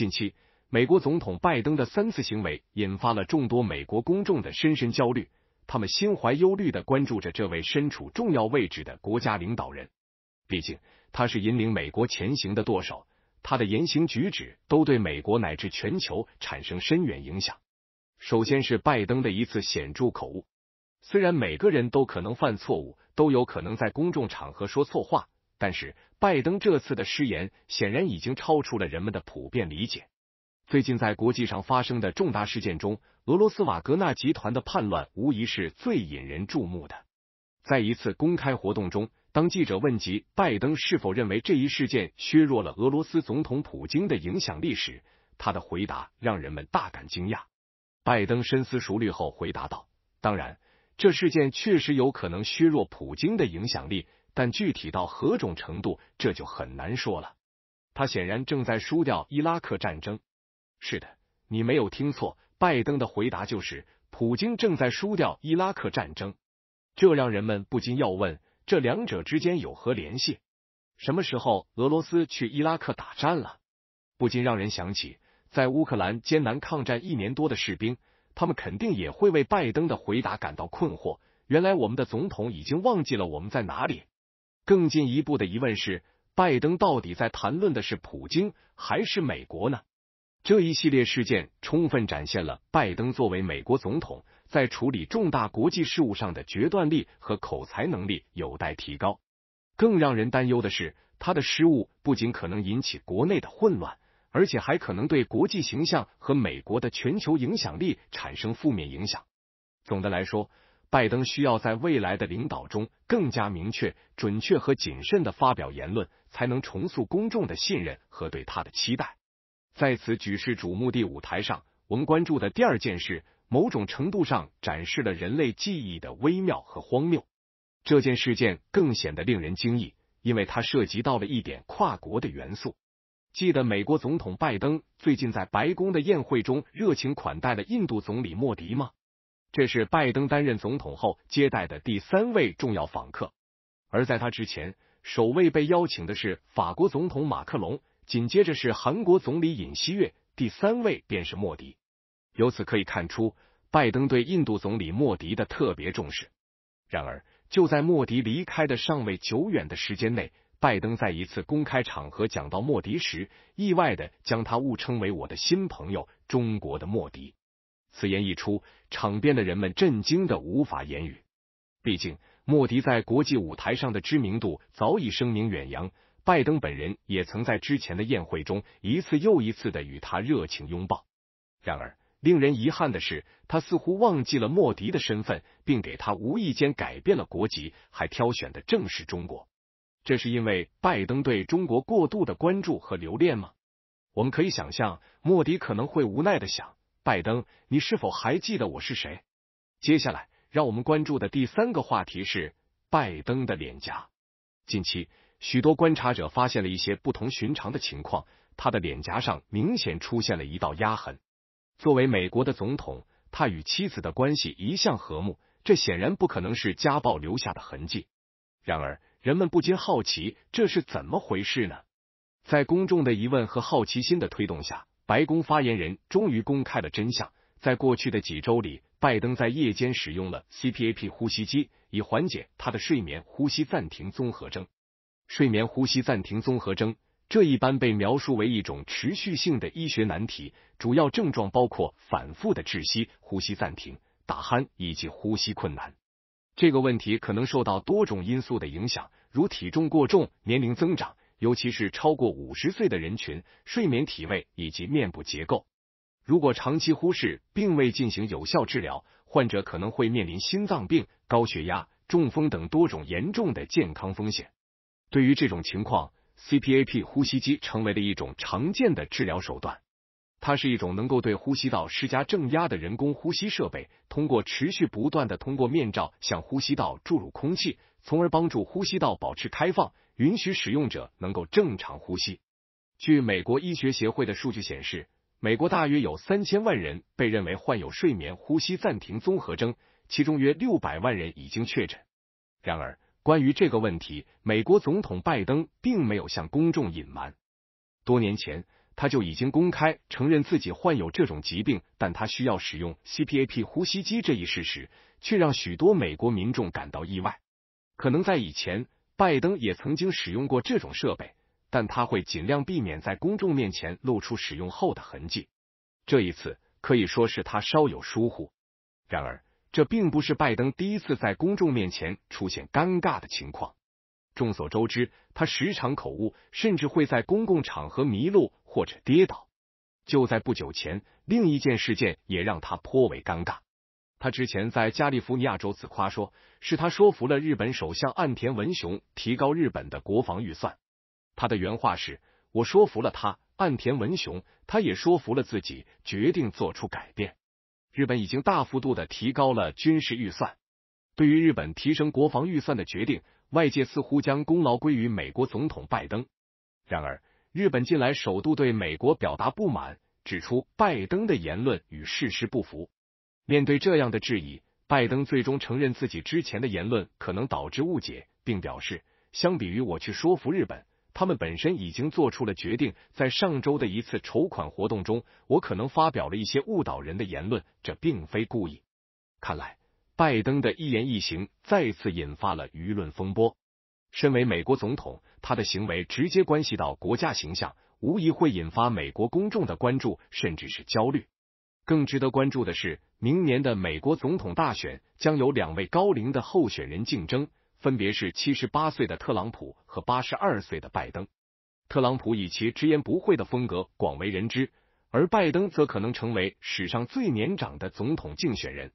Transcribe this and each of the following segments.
近期，美国总统拜登的三次行为引发了众多美国公众的深深焦虑，他们心怀忧虑的关注着这位身处重要位置的国家领导人。毕竟，他是引领美国前行的舵手，他的言行举止都对美国乃至全球产生深远影响。首先是拜登的一次显著口误，虽然每个人都可能犯错误，都有可能在公众场合说错话，但是。拜登这次的失言显然已经超出了人们的普遍理解。最近在国际上发生的重大事件中，俄罗斯瓦格纳集团的叛乱无疑是最引人注目的。在一次公开活动中，当记者问及拜登是否认为这一事件削弱了俄罗斯总统普京的影响力时，他的回答让人们大感惊讶。拜登深思熟虑后回答道：“当然，这事件确实有可能削弱普京的影响力。”但具体到何种程度，这就很难说了。他显然正在输掉伊拉克战争。是的，你没有听错，拜登的回答就是：普京正在输掉伊拉克战争。这让人们不禁要问：这两者之间有何联系？什么时候俄罗斯去伊拉克打战了？不禁让人想起，在乌克兰艰难抗战一年多的士兵，他们肯定也会为拜登的回答感到困惑。原来，我们的总统已经忘记了我们在哪里。更进一步的疑问是，拜登到底在谈论的是普京还是美国呢？这一系列事件充分展现了拜登作为美国总统在处理重大国际事务上的决断力和口才能力有待提高。更让人担忧的是，他的失误不仅可能引起国内的混乱，而且还可能对国际形象和美国的全球影响力产生负面影响。总的来说，拜登需要在未来的领导中更加明确、准确和谨慎的发表言论，才能重塑公众的信任和对他的期待。在此举世瞩目的舞台上，我们关注的第二件事，某种程度上展示了人类记忆的微妙和荒谬。这件事件更显得令人惊异，因为它涉及到了一点跨国的元素。记得美国总统拜登最近在白宫的宴会中热情款待了印度总理莫迪吗？这是拜登担任总统后接待的第三位重要访客，而在他之前，首位被邀请的是法国总统马克龙，紧接着是韩国总理尹锡悦，第三位便是莫迪。由此可以看出，拜登对印度总理莫迪的特别重视。然而，就在莫迪离开的尚未久远的时间内，拜登在一次公开场合讲到莫迪时，意外的将他误称为“我的新朋友”，中国的莫迪。此言一出，场边的人们震惊的无法言语。毕竟，莫迪在国际舞台上的知名度早已声名远扬，拜登本人也曾在之前的宴会中一次又一次的与他热情拥抱。然而，令人遗憾的是，他似乎忘记了莫迪的身份，并给他无意间改变了国籍，还挑选的正是中国。这是因为拜登对中国过度的关注和留恋吗？我们可以想象，莫迪可能会无奈的想。拜登，你是否还记得我是谁？接下来，让我们关注的第三个话题是拜登的脸颊。近期，许多观察者发现了一些不同寻常的情况，他的脸颊上明显出现了一道压痕。作为美国的总统，他与妻子的关系一向和睦，这显然不可能是家暴留下的痕迹。然而，人们不禁好奇，这是怎么回事呢？在公众的疑问和好奇心的推动下。白宫发言人终于公开了真相。在过去的几周里，拜登在夜间使用了 CPAP 呼吸机，以缓解他的睡眠呼吸暂停综合征。睡眠呼吸暂停综合征这一般被描述为一种持续性的医学难题，主要症状包括反复的窒息、呼吸暂停、打鼾以及呼吸困难。这个问题可能受到多种因素的影响，如体重过重、年龄增长。尤其是超过五十岁的人群，睡眠体位以及面部结构，如果长期忽视，并未进行有效治疗，患者可能会面临心脏病、高血压、中风等多种严重的健康风险。对于这种情况，CPAP 呼吸机成为了一种常见的治疗手段。它是一种能够对呼吸道施加正压的人工呼吸设备，通过持续不断的通过面罩向呼吸道注入空气，从而帮助呼吸道保持开放，允许使用者能够正常呼吸。据美国医学协会的数据显示，美国大约有三千万人被认为患有睡眠呼吸暂停综合征，其中约六百万人已经确诊。然而，关于这个问题，美国总统拜登并没有向公众隐瞒。多年前。他就已经公开承认自己患有这种疾病，但他需要使用 CPAP 呼吸机这一事实，却让许多美国民众感到意外。可能在以前，拜登也曾经使用过这种设备，但他会尽量避免在公众面前露出使用后的痕迹。这一次可以说是他稍有疏忽。然而，这并不是拜登第一次在公众面前出现尴尬的情况。众所周知，他时常口误，甚至会在公共场合迷路。或者跌倒。就在不久前，另一件事件也让他颇为尴尬。他之前在加利福尼亚州自夸说，是他说服了日本首相岸田文雄提高日本的国防预算。他的原话是：“我说服了他，岸田文雄，他也说服了自己，决定做出改变。日本已经大幅度的提高了军事预算。对于日本提升国防预算的决定，外界似乎将功劳归于美国总统拜登。然而，日本近来首度对美国表达不满，指出拜登的言论与事实不符。面对这样的质疑，拜登最终承认自己之前的言论可能导致误解，并表示：“相比于我去说服日本，他们本身已经做出了决定。”在上周的一次筹款活动中，我可能发表了一些误导人的言论，这并非故意。看来，拜登的一言一行再次引发了舆论风波。身为美国总统，他的行为直接关系到国家形象，无疑会引发美国公众的关注，甚至是焦虑。更值得关注的是，明年的美国总统大选将有两位高龄的候选人竞争，分别是七十八岁的特朗普和八十二岁的拜登。特朗普以其直言不讳的风格广为人知，而拜登则可能成为史上最年长的总统竞选人。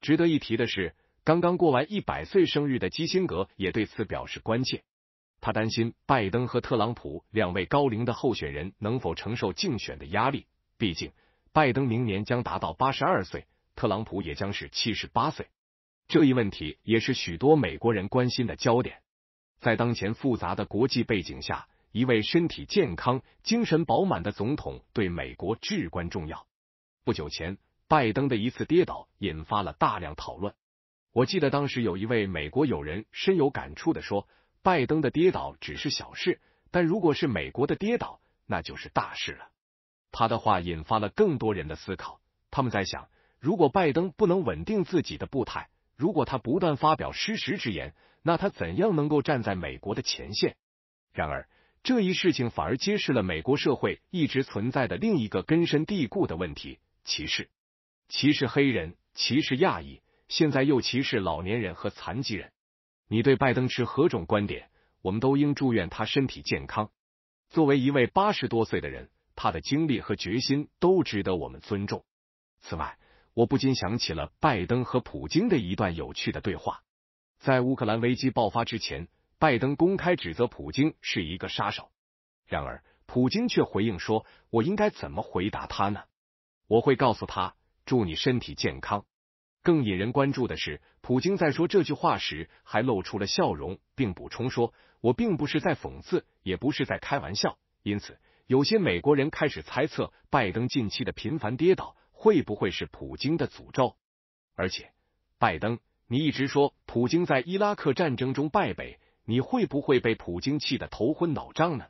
值得一提的是。刚刚过完一百岁生日的基辛格也对此表示关切，他担心拜登和特朗普两位高龄的候选人能否承受竞选的压力。毕竟，拜登明年将达到八十二岁，特朗普也将是七十八岁。这一问题也是许多美国人关心的焦点。在当前复杂的国际背景下，一位身体健康、精神饱满的总统对美国至关重要。不久前，拜登的一次跌倒引发了大量讨论。我记得当时有一位美国友人深有感触的说：“拜登的跌倒只是小事，但如果是美国的跌倒，那就是大事了。”他的话引发了更多人的思考。他们在想：如果拜登不能稳定自己的步态，如果他不断发表失实之言，那他怎样能够站在美国的前线？然而，这一事情反而揭示了美国社会一直存在的另一个根深蒂固的问题：歧视，歧视黑人，歧视亚裔。现在又歧视老年人和残疾人。你对拜登持何种观点？我们都应祝愿他身体健康。作为一位八十多岁的人，他的经历和决心都值得我们尊重。此外，我不禁想起了拜登和普京的一段有趣的对话。在乌克兰危机爆发之前，拜登公开指责普京是一个杀手。然而，普京却回应说：“我应该怎么回答他呢？我会告诉他，祝你身体健康。”更引人关注的是，普京在说这句话时还露出了笑容，并补充说：“我并不是在讽刺，也不是在开玩笑。”因此，有些美国人开始猜测，拜登近期的频繁跌倒会不会是普京的诅咒？而且，拜登，你一直说普京在伊拉克战争中败北，你会不会被普京气得头昏脑胀呢？